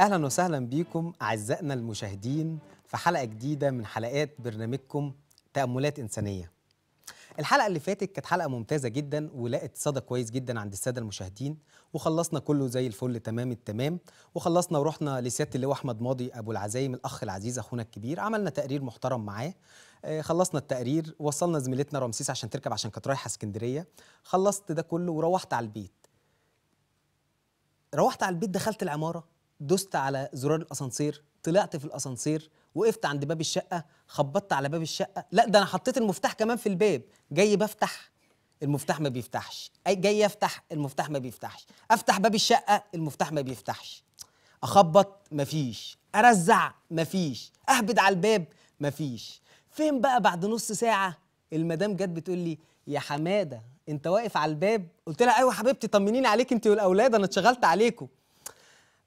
اهلا وسهلا بيكم اعزائنا المشاهدين في حلقه جديده من حلقات برنامجكم تاملات انسانيه الحلقه اللي فاتت كانت حلقه ممتازه جدا ولقت صدى كويس جدا عند الساده المشاهدين وخلصنا كله زي الفل تمام التمام وخلصنا ورحنا لسياده اللواء احمد ماضي ابو العزايم الاخ العزيز اخونا الكبير عملنا تقرير محترم معاه آه، خلصنا التقرير وصلنا زميلتنا رمسيس عشان تركب عشان كانت رايحه اسكندريه خلصت ده كله وروحت على البيت روحت على البيت دخلت العماره دوست على زرار الاسانسير طلعت في الاسانسير وقفت عند باب الشقه خبطت على باب الشقه لا ده انا حطيت المفتاح كمان في الباب جاي بفتح المفتاح ما بيفتحش اي جاي افتح المفتاح ما بيفتحش افتح باب الشقه المفتاح ما بيفتحش اخبط مفيش ارزع مفيش اهبد على الباب مفيش فين بقى بعد نص ساعه المدام جت بتقول لي يا حماده انت واقف على الباب قلت لها ايوه حبيبتي طمنيني عليك انت والاولاد انا اتشغلت عليكم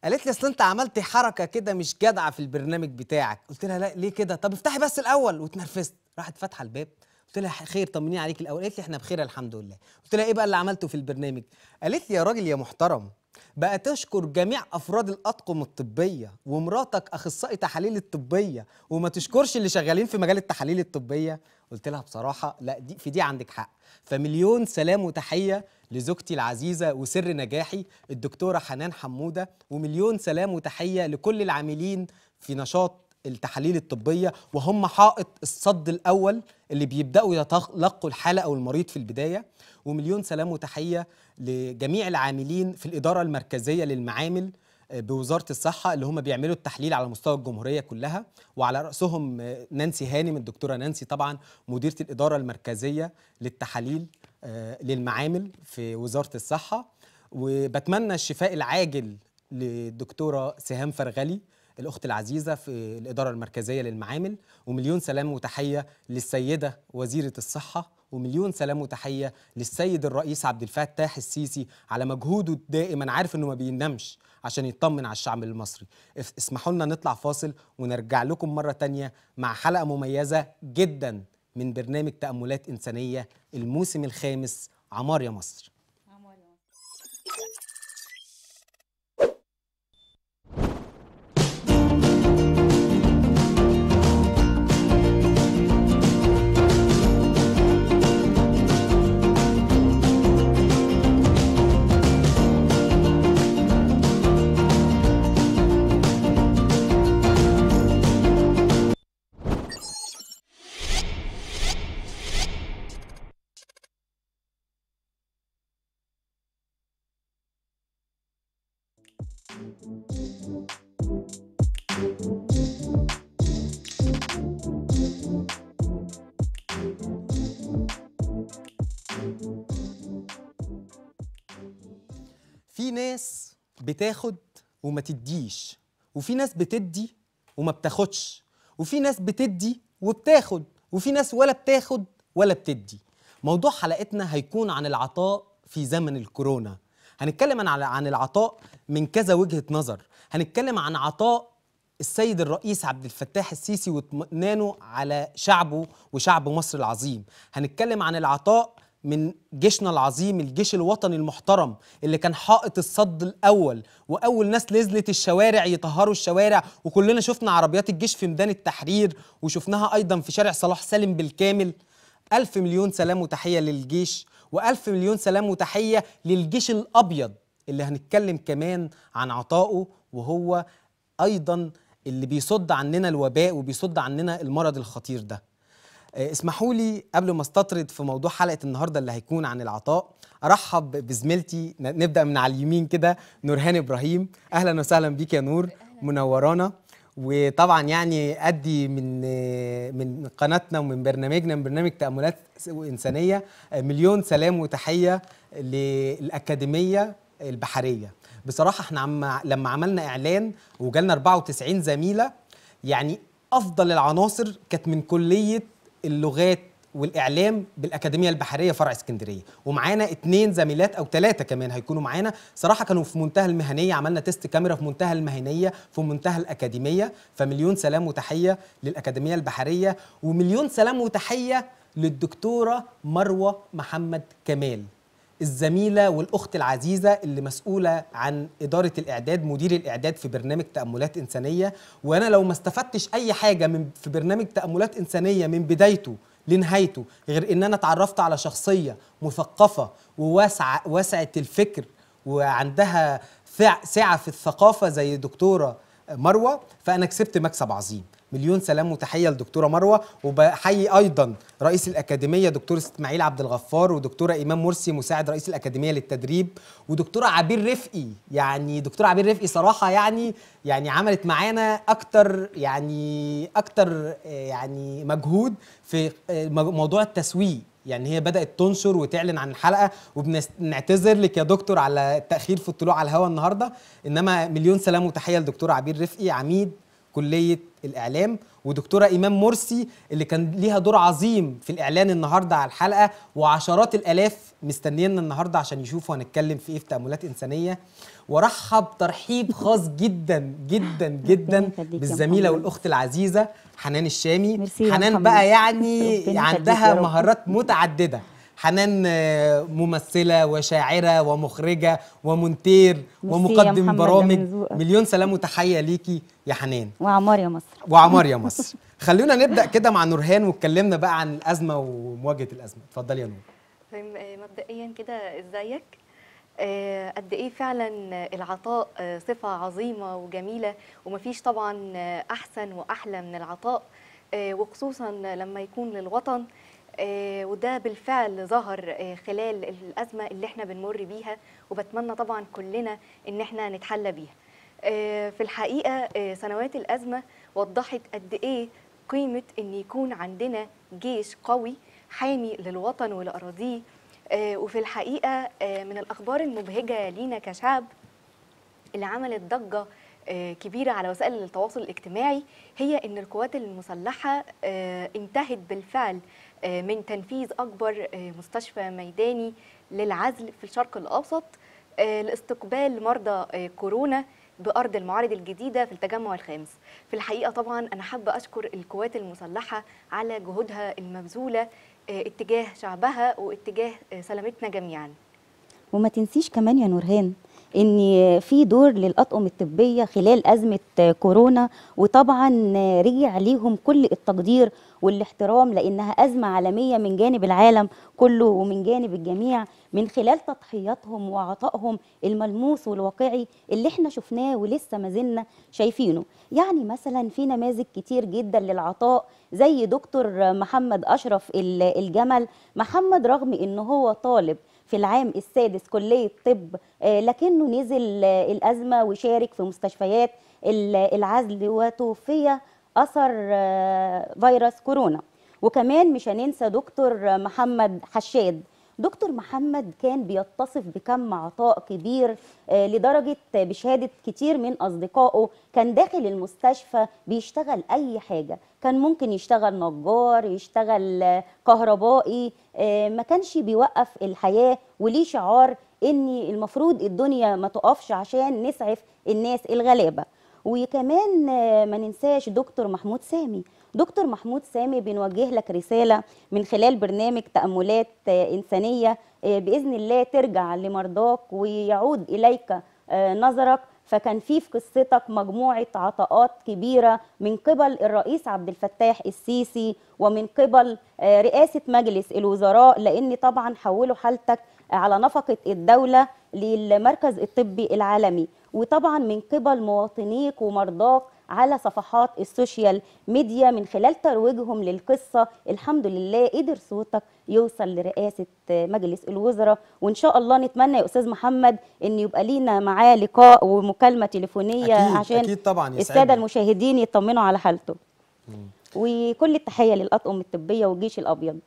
قالت لي اصل انت عملت حركه كده مش جدعه في البرنامج بتاعك قلت لها لا ليه كده طب افتحي بس الاول واتنرفزت راحت فاتحه الباب قلت لها خير طمني عليك الاول قالت لي احنا بخير الحمد لله قلت لها ايه بقى اللي عملته في البرنامج قالت لي يا راجل يا محترم بقى تشكر جميع افراد الاطقم الطبيه ومراتك اخصائي تحاليل الطبيه وما تشكرش اللي شغالين في مجال التحاليل الطبيه قلت لها بصراحه لا دي في دي عندك حق فمليون سلام وتحيه لزوجتي العزيزه وسر نجاحي الدكتوره حنان حموده ومليون سلام وتحيه لكل العاملين في نشاط التحاليل الطبيه وهم حائط الصد الاول اللي بيبداوا يتلقوا الحاله او المريض في البدايه ومليون سلام وتحيه لجميع العاملين في الاداره المركزيه للمعامل آه، بوزاره الصحه اللي هم بيعملوا التحليل على مستوى الجمهوريه كلها وعلى راسهم آه، نانسي هانم الدكتوره نانسي طبعا مديره الاداره المركزيه للتحاليل آه، للمعامل في وزاره الصحه وبتمنى الشفاء العاجل للدكتوره سهام فرغلي الأخت العزيزة في الإدارة المركزية للمعامل ومليون سلام وتحية للسيدة وزيرة الصحة ومليون سلام وتحية للسيد الرئيس عبد الفتاح السيسي على مجهوده الدائم أنا عارف إنه ما بينامش عشان يطمن على الشعب المصري اسمحوا لنا نطلع فاصل ونرجع لكم مرة تانية مع حلقة مميزة جدا من برنامج تأملات إنسانية الموسم الخامس عمار يا مصر في ناس بتاخد وما تديش وفي ناس بتدي وما بتاخدش وفي ناس بتدي وبتاخد وفي ناس ولا بتاخد ولا بتدي موضوع حلقتنا هيكون عن العطاء في زمن الكورونا هنتكلم عن العطاء من كذا وجهه نظر هنتكلم عن عطاء السيد الرئيس عبد الفتاح السيسي واطمئنانه على شعبه وشعب مصر العظيم هنتكلم عن العطاء من جيشنا العظيم الجيش الوطني المحترم اللي كان حائط الصد الاول واول ناس نزلت الشوارع يطهروا الشوارع وكلنا شفنا عربيات الجيش في ميدان التحرير وشفناها ايضا في شارع صلاح سالم بالكامل ألف مليون سلام وتحية للجيش وألف مليون سلام وتحية للجيش الأبيض اللي هنتكلم كمان عن عطائه وهو أيضا اللي بيصد عننا الوباء وبيصد عننا المرض الخطير ده آه، اسمحوا لي قبل ما استطرد في موضوع حلقه النهارده اللي هيكون عن العطاء ارحب بزميلتي نبدا من على اليمين كده نورهان ابراهيم اهلا وسهلا بيك يا نور منورانا وطبعا يعني ادي من من قناتنا ومن برنامجنا من برنامج تاملات انسانيه آه، مليون سلام وتحيه للاكاديميه البحريه بصراحه احنا عم لما عملنا اعلان وجالنا 94 زميله يعني افضل العناصر كانت من كليه اللغات والاعلام بالاكاديميه البحريه فرع اسكندريه ومعانا اتنين زميلات او ثلاثه كمان هيكونوا معانا صراحه كانوا في منتهى المهنيه عملنا تيست كاميرا في منتهى المهنيه في منتهى الاكاديميه فمليون سلام وتحيه للاكاديميه البحريه ومليون سلام وتحيه للدكتوره مروه محمد كمال الزميله والاخت العزيزه اللي مسؤوله عن اداره الاعداد مدير الاعداد في برنامج تاملات انسانيه وانا لو ما استفدتش اي حاجه من في برنامج تاملات انسانيه من بدايته لنهايته غير ان انا اتعرفت على شخصيه مثقفه وواسعه واسعه الفكر وعندها سعه في الثقافه زي دكتوره مروه فانا كسبت مكسب عظيم مليون سلام وتحيه لدكتوره مروه وبحيي ايضا رئيس الاكاديميه دكتور اسماعيل عبد الغفار ودكتوره ايمان مرسي مساعد رئيس الاكاديميه للتدريب ودكتوره عبير رفقي يعني دكتوره عبير رفقي صراحه يعني يعني عملت معانا اكتر يعني اكتر يعني مجهود في آه، موضوع التسويق يعني هي بدات تنشر وتعلن عن الحلقه وبنعتذر لك يا دكتور على التاخير في الطلوع على الهواء النهارده انما مليون سلام وتحيه لدكتور عبير رفقي عميد كليه الاعلام ودكتوره ايمان مرسي اللي كان ليها دور عظيم في الاعلان النهارده على الحلقه وعشرات الالاف مستنينا النهارده عشان يشوفوا هنتكلم في ايه في تاملات انسانيه وارحب ترحيب خاص جدا جدا جدا بالزميله والاخت العزيزه حنان الشامي حنان بقى يعني عندها مهارات متعدده حنان آه، ممثله وشاعره ومخرجه ومونتير ومقدم برامج مليون سلام وتحيه ليكي يا حنان وعمار يا مصر وعمار يا مصر خلونا نبدا كده مع نورهان واتكلمنا بقى عن الازمه ومواجهه الازمه اتفضلي يا نور طيب، آه، مبدئيا كده ازيك آه، قد ايه فعلا العطاء صفه عظيمه وجميله ومفيش طبعا احسن واحلى من العطاء وخصوصا لما يكون للوطن آه، وده بالفعل ظهر آه، خلال الأزمة اللي احنا بنمر بيها وبتمنى طبعا كلنا ان احنا نتحلى بيها آه، في الحقيقة سنوات الأزمة وضحت قد ايه قيمة ان يكون عندنا جيش قوي حامي للوطن ولأراضيه وفي الحقيقة من الأخبار المبهجة لينا كشعب اللي عملت ضجة كبيرة على وسائل التواصل الاجتماعي هي أن القوات المسلحة انتهت بالفعل آه، من تنفيذ أكبر آه، مستشفى ميداني للعزل في الشرق الأوسط آه، لاستقبال مرضى كورونا بأرض المعارض الجديدة في التجمع الخامس في الحقيقة طبعا أنا حابة أشكر القوات المسلحة على جهودها المبذولة اتجاه شعبها واتجاه سلامتنا جميعا وما تنسيش كمان يا نورهان ان في دور للاطقم الطبيه خلال ازمه كورونا وطبعا رجع ليهم كل التقدير والاحترام لانها ازمه عالميه من جانب العالم كله ومن جانب الجميع من خلال تضحياتهم وعطائهم الملموس والواقعي اللي احنا شفناه ولسه ما زلنا شايفينه يعني مثلا في نماذج كتير جدا للعطاء زي دكتور محمد اشرف الجمل محمد رغم ان هو طالب في العام السادس كلية طب آه، لكنه نزل آه، الأزمة وشارك في مستشفيات العزل وتوفي أثر آه، فيروس كورونا وكمان مش هننسى دكتور محمد حشاد دكتور محمد كان بيتصف بكم عطاء كبير لدرجة بشهادة كتير من أصدقائه كان داخل المستشفى بيشتغل أي حاجة كان ممكن يشتغل نجار يشتغل كهربائي آه، ما كانش بيوقف الحياة وليه شعار ان المفروض الدنيا ما تقفش عشان نسعف الناس الغلابة وكمان آه، ما ننساش دكتور محمود سامي دكتور محمود سامي بنوجه لك رسالة من خلال برنامج تأملات آه، إنسانية بإذن الله ترجع لمرضاك ويعود إليك نظرك فكان في في قصتك مجموعه عطاءات كبيره من قبل الرئيس عبد الفتاح السيسي ومن قبل آه، رئاسه مجلس الوزراء لان طبعا حولوا حالتك على نفقه الدوله للمركز الطبي العالمي وطبعا من قبل مواطنيك ومرضاك على صفحات السوشيال ميديا من خلال ترويجهم للقصة الحمد لله قدر صوتك يوصل لرئاسة مجلس الوزراء وإن شاء الله نتمنى يا أستاذ محمد أن يبقى لينا معاه لقاء ومكالمة تليفونية أكيد عشان أكيد طبعا السادة المشاهدين يطمنوا على حالته وكل التحية للأطقم الطبية والجيش الأبيض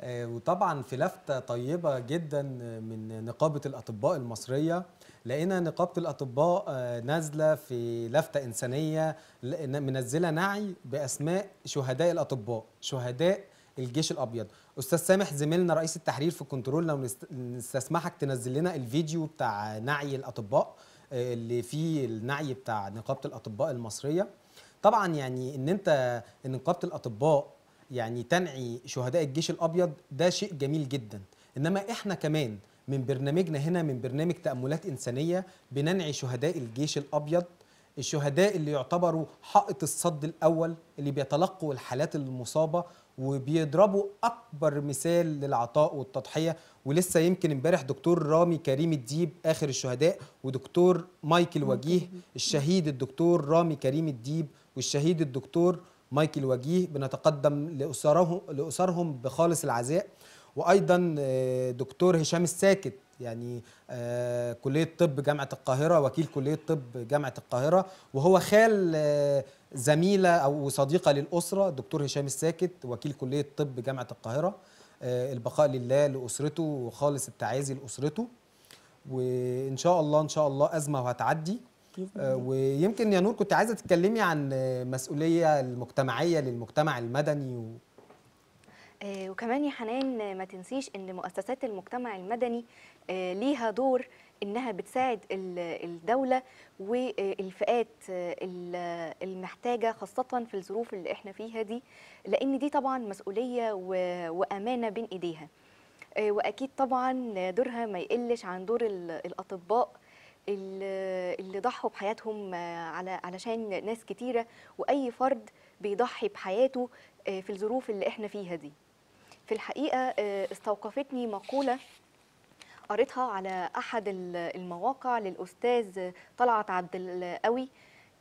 آه، وطبعا في لفتة طيبة جدا من نقابة الأطباء المصرية لقينا نقابه الاطباء آه، نازله في لافته انسانيه منزله نعي باسماء شهداء الاطباء شهداء الجيش الابيض استاذ سامح زميلنا رئيس التحرير في الكنترول لو نستسمحك تنزل لنا الفيديو بتاع نعي الاطباء آه، اللي فيه النعي بتاع نقابه الاطباء المصريه طبعا يعني ان انت ان نقابه الاطباء يعني تنعي شهداء الجيش الابيض ده شيء جميل جدا انما احنا كمان من برنامجنا هنا من برنامج تأملات إنسانية بننعي شهداء الجيش الأبيض الشهداء اللي يعتبروا حائط الصد الأول اللي بيتلقوا الحالات المصابة وبيضربوا أكبر مثال للعطاء والتضحية ولسه يمكن امبارح دكتور رامي كريم الديب آخر الشهداء ودكتور مايكل وجيه الشهيد الدكتور رامي كريم الديب والشهيد الدكتور مايكل وجيه بنتقدم لأسرهم بخالص العزاء وايضا آه، دكتور هشام الساكت يعني آه، كليه طب جامعه القاهره وكيل كليه طب جامعه القاهره وهو خال آه، زميله او صديقه للاسره دكتور هشام الساكت وكيل كليه طب جامعه القاهره البقاء لله لاسرته وخالص التعازي لاسرته وان شاء الله ان شاء الله ازمه وهتعدي ويمكن يا نور كنت عايزه تتكلمي عن مسؤوليه المجتمعيه للمجتمع المدني و... آه، وكمان يا حنان ما تنسيش ان مؤسسات المجتمع المدني آه، ليها دور انها بتساعد الدوله والفئات آه، المحتاجه خاصه في الظروف اللي احنا فيها دي لان دي طبعا مسؤوليه وامانه بين ايديها واكيد طبعا دورها ما يقلش عن دور الاطباء اللي ضحوا بحياتهم على علشان ناس كتيره واي فرد بيضحي بحياته في الظروف اللي احنا فيها دي في الحقيقه آه، استوقفتني مقوله قريتها على احد المواقع للاستاذ طلعت عبد القوي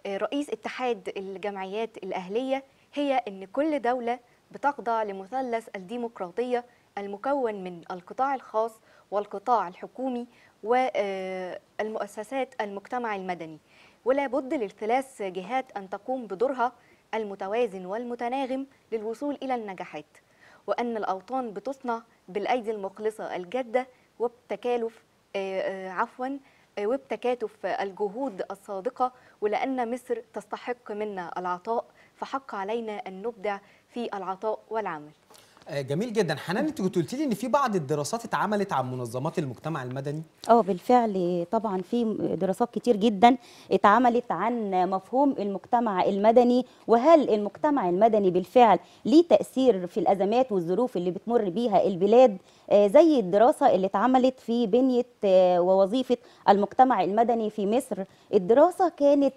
آه، رئيس اتحاد الجمعيات الاهليه هي ان كل دوله بتخضع لمثلث الديمقراطيه المكون من القطاع الخاص والقطاع الحكومي والمؤسسات آه، المجتمع المدني ولا بد للثلاث جهات ان تقوم بدورها المتوازن والمتناغم للوصول الى النجاحات وأن الأوطان بتصنع بالأيدي المخلصة الجادة وبتكالف آه، آه، عفوا آه، وبتكاتف الجهود الصادقة ولأن مصر تستحق منا العطاء فحق علينا أن نبدع في العطاء والعمل آه، جميل جدا حنان انت كنت قلت لي ان في بعض الدراسات اتعملت عن منظمات المجتمع المدني اه بالفعل طبعا في دراسات كتير جدا اتعملت عن مفهوم المجتمع المدني وهل المجتمع المدني بالفعل ليه تاثير في الازمات والظروف اللي بتمر بيها البلاد آه، زي الدراسه اللي اتعملت في بنيه آه، ووظيفه المجتمع المدني في مصر الدراسه كانت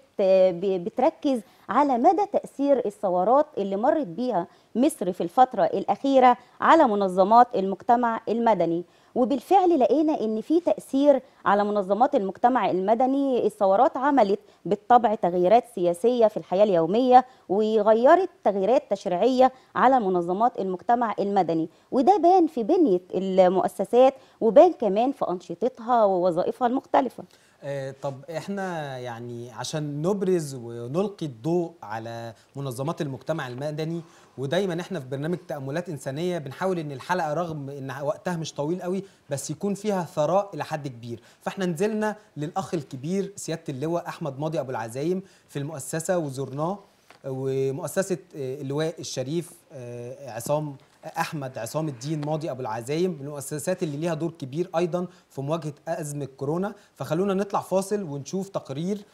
بتركز على مدى تأثير الثورات اللي مرت بيها مصر في الفترة الأخيرة على منظمات المجتمع المدني وبالفعل لقينا ان في تاثير على منظمات المجتمع المدني الثورات عملت بالطبع تغييرات سياسيه في الحياه اليوميه وغيرت تغييرات تشريعيه على منظمات المجتمع المدني وده بان في بنيه المؤسسات وبان كمان في انشطتها ووظائفها المختلفه آه، طب احنا يعني عشان نبرز ونلقي الضوء على منظمات المجتمع المدني ودايما احنا في برنامج تاملات انسانيه بنحاول ان الحلقه رغم ان وقتها مش طويل قوي بس يكون فيها ثراء الى حد كبير فاحنا نزلنا للاخ الكبير سياده اللواء احمد ماضي ابو العزايم في المؤسسه وزرناه ومؤسسه آه، اللواء الشريف آه، عصام احمد عصام الدين ماضي ابو العزايم من المؤسسات اللي ليها دور كبير ايضا في مواجهه ازمه كورونا فخلونا نطلع فاصل ونشوف تقرير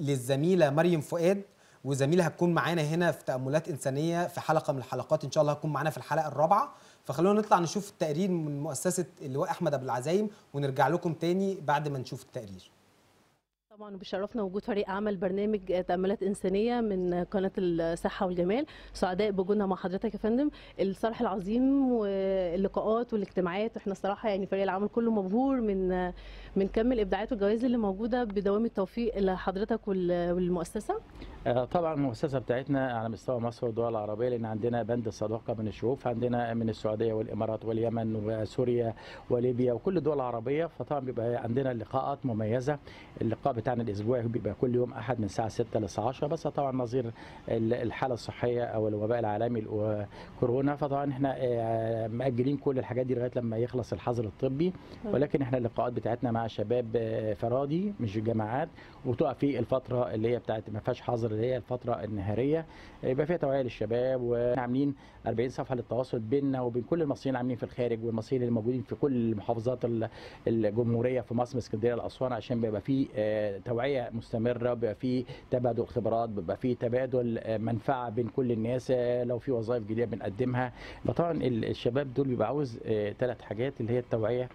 للزميله مريم فؤاد وزميلها هتكون معانا هنا في تاملات انسانيه في حلقه من الحلقات ان شاء الله هتكون معانا في الحلقه الرابعه فخلونا نطلع نشوف التقرير من مؤسسه اللواء احمد ابو العزايم ونرجع لكم تاني بعد ما نشوف التقرير طبعا بيشرفنا وجود فريق عمل برنامج تأملات إنسانية من قناة الصحة والجمال سعداء بوجودنا مع حضرتك يا فندم الصرح العظيم واللقاءات والاجتماعات احنا الصراحة يعني فريق العمل كله مبهور من من كم الإبداعات والجوائز اللي موجودة بدوام التوفيق لحضرتك والمؤسسة آه، طبعا المؤسسة بتاعتنا على مستوى مصر والدول العربية لأن عندنا بند صداقة من الشعوب عندنا من السعودية والإمارات واليمن وسوريا وليبيا وكل الدول العربية فطبعا بيبقى عندنا لقاءات مميزة اللقاء بتاعنا الاسبوعي بيبقى كل يوم احد من الساعه 6 ل 10 بس طبعا نظير الحاله الصحيه او الوباء العالمي كورونا فطبعا احنا آه، مأجلين كل الحاجات دي لغايه لما يخلص الحظر الطبي ولكن احنا اللقاءات بتاعتنا مع شباب آه، فرادي مش الجامعات وتقع في الفتره اللي هي بتاعت ما فيهاش حظر اللي هي الفتره النهاريه يبقى فيها توعيه للشباب وعاملين 40 صفحه للتواصل بيننا وبين كل المصريين عاملين في الخارج والمصريين اللي موجودين في كل محافظات الجمهوريه في مصر اسكندريه الاسوان عشان بيبقى في آه، توعيه مستمره بيبقى في تبادل خبرات بيبقى في تبادل آه، منفعه بين كل الناس آه، لو في وظائف جديده بنقدمها فطبعا الشباب دول بيبقى عاوز ثلاث آه، حاجات اللي هي التوعيه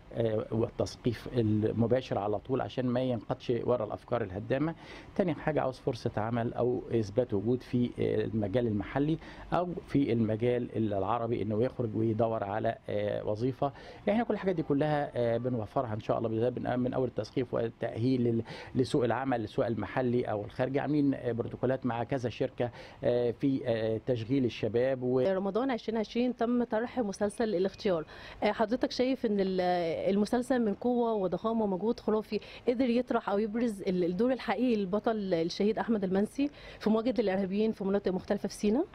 والتثقيف المباشر على طول عشان ما ينقطش ورا الافكار الهدامه تاني حاجه عاوز فرصه عمل او اثبات وجود في المجال المحلي او في المجال العربي انه يخرج ويدور على وظيفه احنا يعني كل الحاجات دي كلها بنوفرها ان شاء الله من اول التثقيف والتاهيل سوق العمل السوق المحلي او الخارجي عاملين بروتوكولات مع كذا شركه آه، في آه، تشغيل الشباب و... رمضان 2020 تم طرح مسلسل الاختيار آه، حضرتك شايف ان المسلسل من قوه وضخامه ومجهود خرافي قدر يطرح او يبرز الدور الحقيقي للبطل الشهيد احمد المنسي في مواجهه الارهابيين في مناطق مختلفه في سيناء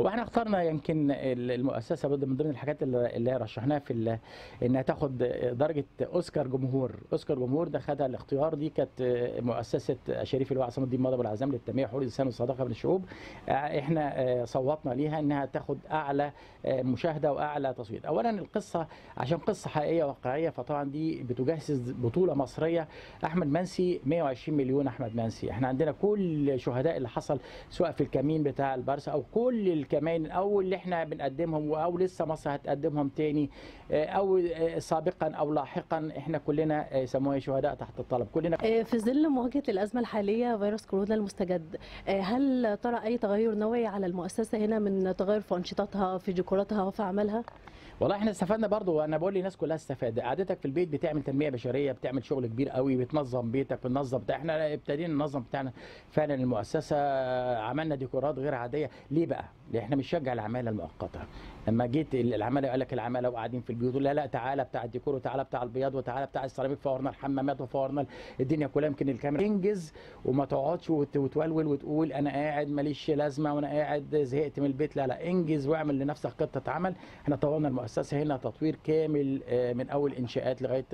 هو احنا اخترنا يمكن المؤسسه من ضمن الحاجات اللي رشحناها في انها تاخد درجه اوسكار جمهور اوسكار جمهور ده خدها الاختيار دي كانت مؤسسه شريف الوعي عصام الدين مضرب العزام للتنميه حقوق الانسان والصداقه بين الشعوب احنا صوتنا ليها انها تاخد اعلى مشاهده واعلى تصويت اولا القصه عشان قصه حقيقيه واقعيه فطبعا دي بتجهز بطوله مصريه احمد منسي 120 مليون احمد منسي احنا عندنا كل شهداء اللي حصل سواء في الكمين بتاع البارسا او كل الكمان او اللي احنا بنقدمهم او لسه مصر هتقدمهم تاني آه، او آه، سابقا او لاحقا احنا كلنا آه، يسموها إيه، شهداء تحت الطلب كلنا في ظل مواجهه الازمه الحاليه فيروس كورونا المستجد هل ترى اي تغير نوعي على المؤسسه هنا من تغير في انشطتها في ديكوراتها في اعمالها والله احنا استفدنا برضو وانا بقول للناس كلها استفاد قعدتك في البيت بتعمل تنميه بشريه بتعمل شغل كبير قوي بتنظم بيتك بتنظم بتاع احنا ابتدينا ننظم بتاعنا فعلا المؤسسه عملنا ديكورات غير عاديه ليه بقى؟ لان احنا بنشجع العماله المؤقته لما جيت العماله يقول لك العماله وقاعدين في البيوت لا لا تعالى بتاع الديكور وتعالى بتاع البياض وتعالى بتاع السيراميك فورنا الحمامات وفورنا الدنيا كلها يمكن الكاميرا تنجز وما تقعدش وتولول وتقول انا قاعد ماليش لازمه وانا قاعد زهقت من البيت لا لا انجز واعمل لنفسك خطه عمل احنا طورنا المؤسسه هنا تطوير كامل آه، من اول انشاءات لغايه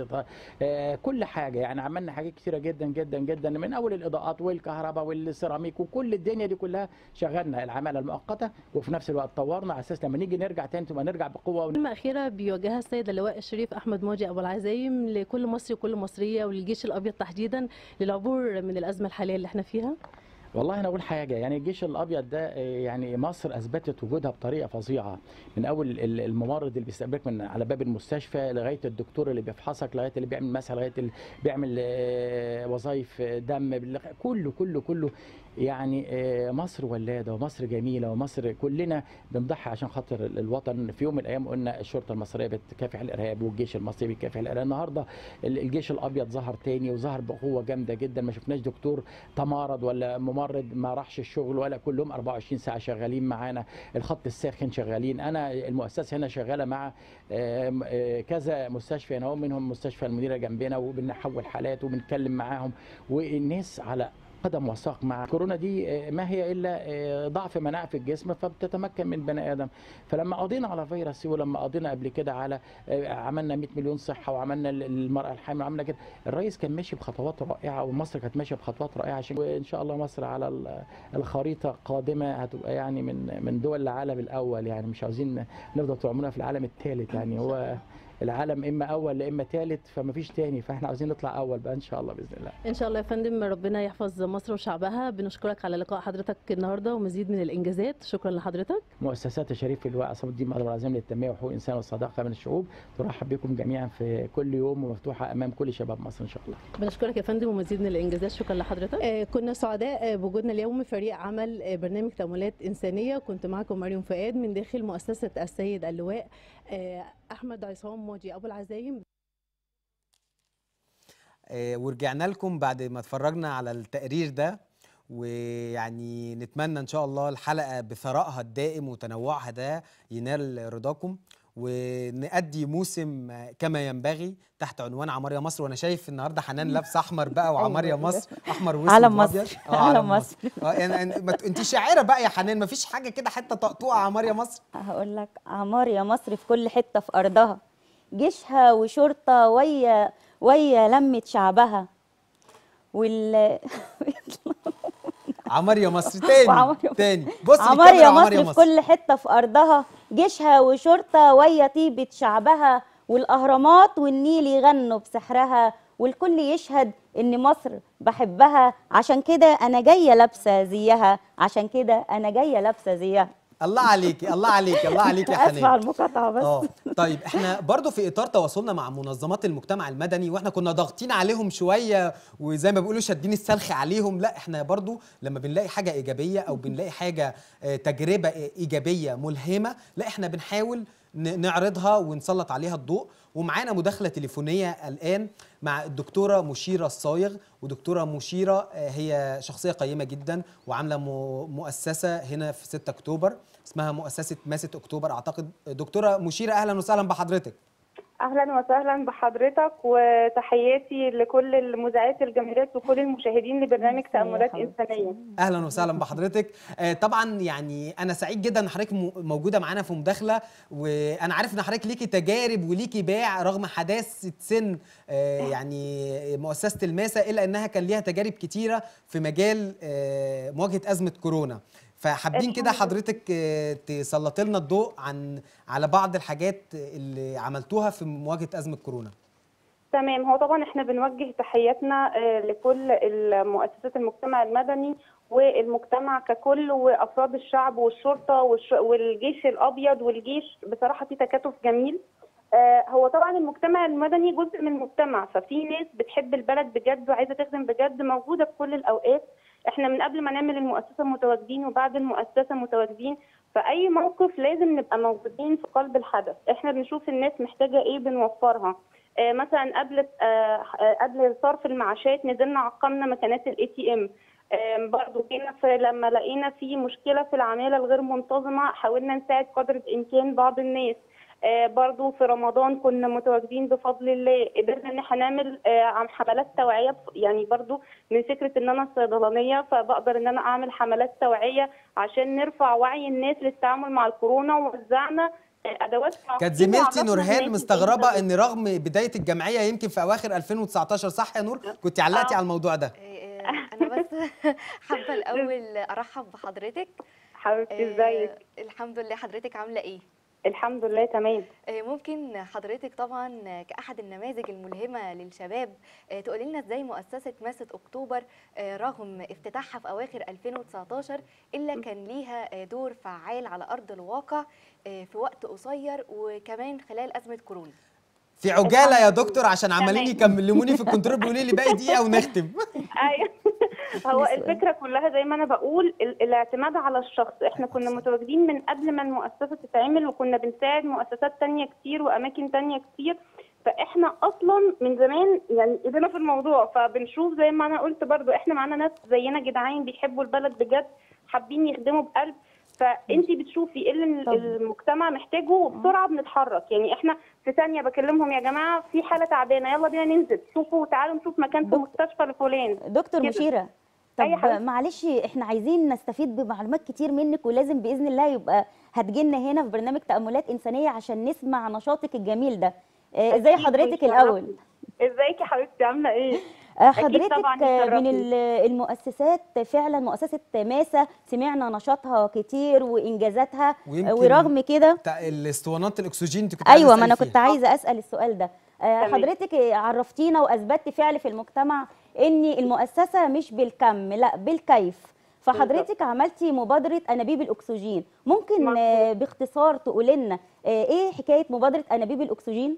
آه، كل حاجه يعني عملنا حاجات كثيره جدا جدا جدا من اول الاضاءات والكهرباء والسيراميك وكل الدنيا دي كلها شغلنا العماله المؤقته وفي نفس الوقت طورنا على اساس لما نيجي نرجع تاني تبقى نرجع بقوه كلمه اخيره بيوجهها السيد اللواء الشريف احمد موجي ابو العزايم لكل مصري وكل مصريه وللجيش الابيض تحديدا للعبور من الازمه الحاليه اللي احنا فيها والله انا اقول حاجه يعني الجيش الابيض ده آه، يعني مصر اثبتت وجودها بطريقه فظيعه من اول الممرض اللي بيستقبلك من على باب المستشفى لغايه الدكتور اللي بيفحصك لغايه اللي بيعمل مسح لغايه اللي بيعمل آه، وظائف دم كله كله كله يعني آه، مصر ولاده ومصر جميله ومصر كلنا بنضحي عشان خاطر الوطن في يوم من الايام قلنا الشرطه المصريه بتكافح الارهاب والجيش المصري بيكافح الارهاب النهارده الجيش الابيض ظهر تاني وظهر بقوه جامده جدا ما شفناش دكتور تمارض ولا ممرض ما راحش الشغل ولا كلهم 24 ساعه شغالين معانا الخط الساخن شغالين انا المؤسسه هنا شغاله مع آه، كذا مستشفى هنا منهم مستشفى المديره جنبنا وبنحول حالات وبنتكلم معاهم والناس على قدم وساق مع كورونا دي آه، ما هي الا آه، ضعف مناعه في الجسم فبتتمكن من بني ادم فلما قضينا على فيروس ولما قضينا قبل كده على آه، عملنا 100 مليون صحه وعملنا المراه الحامل وعملنا كده الرئيس كان ماشي بخطوات رائعه ومصر كانت ماشيه بخطوات رائعه عشان وان شاء الله مصر على الخريطه قادمه هتبقى يعني من من دول العالم الاول يعني مش عاوزين نفضل طول عمرنا في العالم الثالث يعني هو العالم اما اول لا اما ثالث فما فيش ثاني فاحنا عاوزين نطلع اول بقى ان شاء الله باذن الله ان شاء الله يا فندم ربنا يحفظ مصر وشعبها بنشكرك على لقاء حضرتك النهارده ومزيد من الانجازات شكرا لحضرتك مؤسسات تشريف اللواء عصام الدين مقر العظيم للتنميه وحقوق الانسان والصداقه من الشعوب ترحب بكم جميعا في كل يوم ومفتوحه امام كل شباب مصر ان شاء الله بنشكرك يا فندم ومزيد من الانجازات شكرا لحضرتك آه كنا سعداء بوجودنا اليوم فريق عمل آه، برنامج تمويلات انسانيه كنت معكم مريم فؤاد من داخل مؤسسه السيد اللواء آه، احمد عصام ماضي ابو العزايم آه، ورجعنا لكم بعد ما اتفرجنا على التقرير ده ويعني نتمنى ان شاء الله الحلقه بثرائها الدائم وتنوعها ده ينال رضاكم ونأدي موسم كما ينبغي تحت عنوان عمارية مصر وانا شايف النهارده حنان لابسه احمر بقى وعمارية مصر احمر واسود على مصر آه، على مصر يعني انت شاعره بقى يا حنان مفيش حاجه كده حته طقطوقه عمارية مصر هقول لك عمارية مصر في كل حته في ارضها جيشها وشرطه ويا ويا لمت شعبها وال عمار يا مصر تاني تاني بص عمار يا مصر في كل حته في ارضها جيشها وشرطه ويا طيبه شعبها والاهرامات والنيل يغنوا بسحرها والكل يشهد ان مصر بحبها عشان كده انا جايه لابسه زيها عشان كده انا جايه لابسه زيها الله عليكي الله عليكي الله عليكي يا حنان اسف على المقاطعه بس اه طيب احنا برضو في اطار تواصلنا مع منظمات المجتمع المدني واحنا كنا ضاغطين عليهم شويه وزي ما بيقولوا شادين السلخ عليهم لا احنا برضو لما بنلاقي حاجه ايجابيه او بنلاقي حاجه آه، تجربه ايجابيه ملهمه لا احنا بنحاول نعرضها ونسلط عليها الضوء ومعانا مداخله تليفونيه الان مع الدكتوره مشيره الصايغ ودكتوره مشيره آه، هي شخصيه قيمه جدا وعامله مؤسسه هنا في 6 اكتوبر اسمها مؤسسه ماسه اكتوبر اعتقد دكتوره مشيره اهلا وسهلا بحضرتك اهلا وسهلا بحضرتك وتحياتي لكل المذيعات الجميلات وكل المشاهدين لبرنامج تاملات انسانيه اهلا وسهلا بحضرتك آه، طبعا يعني انا سعيد جدا ان حضرتك موجوده معانا في مداخله وانا عارف ان حضرتك ليكي تجارب وليكي باع رغم حداثه سن آه، يعني مؤسسه الماسه الا انها كان ليها تجارب كتيره في مجال آه، مواجهه ازمه كورونا فحابين كده حضرتك آه، تسلط لنا الضوء عن على بعض الحاجات اللي عملتوها في مواجهه ازمه كورونا تمام هو طبعا احنا بنوجه تحياتنا آه، لكل المؤسسات المجتمع المدني والمجتمع ككل وافراد الشعب والشرطه والجيش الابيض والجيش بصراحه في تكاتف جميل آه، هو طبعا المجتمع المدني جزء من المجتمع ففي ناس بتحب البلد بجد وعايزه تخدم بجد موجوده في كل الاوقات احنا من قبل ما نعمل المؤسسه متواجدين وبعد المؤسسه متواجدين فاي موقف لازم نبقى موجودين في قلب الحدث احنا بنشوف الناس محتاجه ايه بنوفرها آه مثلا قبل آه قبل صرف المعاشات نزلنا عقمنا مكانات الاي تي ام برضه جينا لما لقينا في مشكله في العماله الغير منتظمه حاولنا نساعد قدر الامكان بعض الناس آه، برضو في رمضان كنا متواجدين بفضل الله قدرنا ان احنا نعمل آه، عن حملات توعيه يعني برضو من فكره ان انا صيدلانيه فبقدر ان انا اعمل حملات توعيه عشان نرفع وعي الناس للتعامل مع الكورونا ووزعنا آه، ادوات كانت زميلتي نورهان مستغربه ان رغم بدايه الجمعيه يمكن في اواخر 2019 صح يا نور كنت علقتي آه. على الموضوع ده إيه، إيه، انا بس حابه الاول ارحب بحضرتك حبيبتي ازيك الحمد لله حضرتك عامله ايه الحمد لله تمام آه، ممكن حضرتك طبعا كأحد النماذج الملهمة للشباب آه، تقولي لنا ازاي مؤسسة ماسة أكتوبر آه، رغم افتتاحها في أواخر 2019 إلا كان ليها دور فعال على أرض الواقع في وقت قصير وكمان خلال أزمة كورونا في عجاله يا دكتور عشان عمالين يكملوني في الكنترول بيقولوا لي باقي دقيقه ونختم ايوه هو الفكره كلها زي ما انا بقول الاعتماد على الشخص احنا كنا متواجدين من قبل ما المؤسسه تتعمل وكنا بنساعد مؤسسات تانية كتير واماكن تانية كتير فاحنا اصلا من زمان يعني ايدينا في الموضوع فبنشوف زي ما انا قلت برضو احنا معانا ناس زينا جدعان بيحبوا البلد بجد حابين يخدموا بقلب فانت بتشوفي ايه اللي المجتمع محتاجه وبسرعه بنتحرك يعني احنا في ثانيه بكلمهم يا جماعه في حاله تعبانه يلا بينا ننزل شوفوا تعالوا نشوف مكان في المستشفى الفلاني دكتور مشيره طب معلش احنا عايزين نستفيد بمعلومات كتير منك ولازم باذن الله يبقى هتجينا هنا في برنامج تاملات انسانيه عشان نسمع نشاطك الجميل ده آه، ازاي حضرتك الاول ازيك يا حبيبتي عامله ايه حضرتك من المؤسسات فعلا مؤسسه ماسه سمعنا نشاطها كتير وانجازاتها ورغم كده الاسطوانات الاكسجين انت كنت ايوه ما انا كنت عايزه اسال السؤال ده آه، حضرتك عرفتينا واثبتت فعل في المجتمع ان المؤسسه مش بالكم لا بالكيف فحضرتك عملتي مبادره انابيب الاكسجين ممكن باختصار تقولي لنا آه، ايه حكايه مبادره انابيب الاكسجين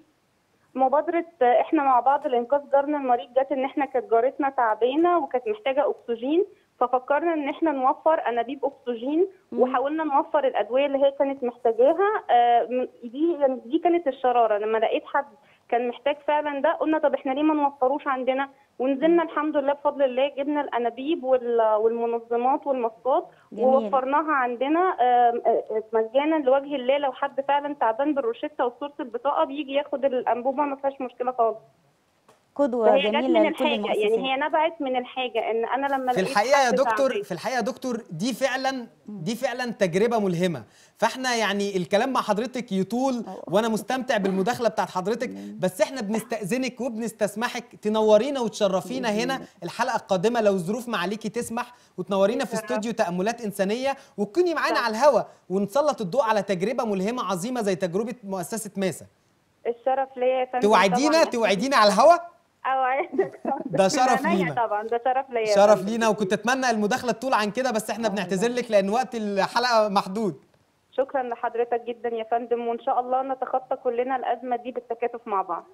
مبادرة احنا مع بعض لانقاذ جارنا المريض جت ان احنا كانت جارتنا تعبانة وكانت محتاجة اكسجين ففكرنا ان احنا نوفر انابيب اكسجين وحاولنا نوفر الادوية اللي هي كانت محتاجاها آه، دي يعني دي كانت الشرارة لما لقيت حد كان محتاج فعلا ده قلنا طب احنا ليه ما نوفروش عندنا ونزلنا الحمد لله بفضل الله جبنا الانابيب والمنظمات والماسكات ووفرناها عندنا مجانا لوجه الله لو حد فعلا تعبان بالروشته وصوره البطاقه بيجي ياخد الانبوبه ما فيهاش مشكله خالص قدوه جميله من لكل الحاجة يعني هي نبعت من الحاجه ان انا لما في الحقيقه يا دكتور في الحقيقه يا دكتور دي فعلا دي فعلا تجربه ملهمه فاحنا يعني الكلام مع حضرتك يطول وانا مستمتع بالمداخله بتاعت حضرتك بس احنا بنستاذنك وبنستسمحك تنورينا وتشرفينا هنا الحلقه القادمه لو الظروف ما عليكي تسمح وتنورينا في استوديو تاملات انسانيه وتكوني معانا طيب. على الهوا ونسلط الضوء على تجربه ملهمه عظيمه زي تجربه مؤسسه ماسا الشرف ليا يا فندم توعدينا توعدينا على الهوا ده شرف لينا طبعا ده شرف ليا شرف لينا وكنت اتمنى المداخله تطول عن كده بس احنا بنعتذر لك لان وقت الحلقه محدود شكرا لحضرتك جدا يا فندم وان شاء الله نتخطى كلنا الازمه دي بالتكاتف مع بعض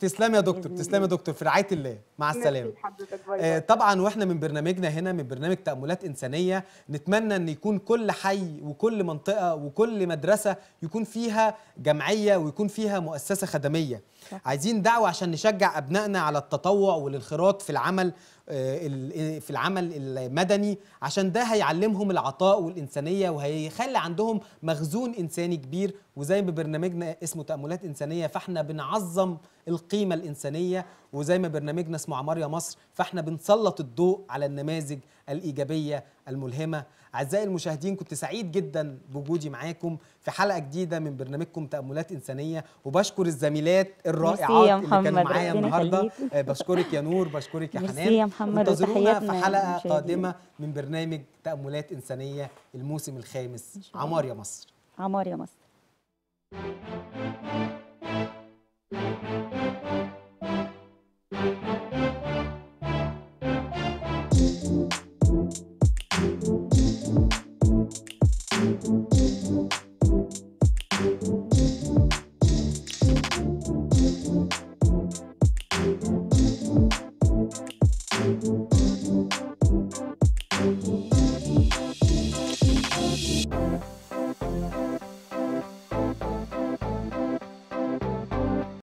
تسلم يا دكتور تسلم يا دكتور في رعايه الله مع السلامه آه طبعا واحنا من برنامجنا هنا من برنامج تاملات انسانيه نتمنى ان يكون كل حي وكل منطقه وكل مدرسه يكون فيها جمعيه ويكون فيها مؤسسه خدميه عايزين دعوه عشان نشجع ابنائنا على التطوع والانخراط في العمل آه، آه، في العمل المدني عشان ده هيعلمهم العطاء والإنسانية وهيخلي عندهم مخزون إنساني كبير وزي ما برنامجنا اسمه تأملات إنسانية فاحنا بنعظم القيمه الانسانيه وزي ما برنامجنا اسمه عمار يا مصر فاحنا بنسلط الضوء على النماذج الايجابيه الملهمه اعزائي المشاهدين كنت سعيد جدا بوجودي معاكم في حلقه جديده من برنامجكم تاملات انسانيه وبشكر الزميلات الرائعات اللي كانوا معايا النهارده بشكرك يا نور بشكرك يا حنان يا محمد انتظرونا في حلقه قادمه من برنامج تاملات انسانيه الموسم الخامس عمار يا مصر عمار يا مصر Thank you.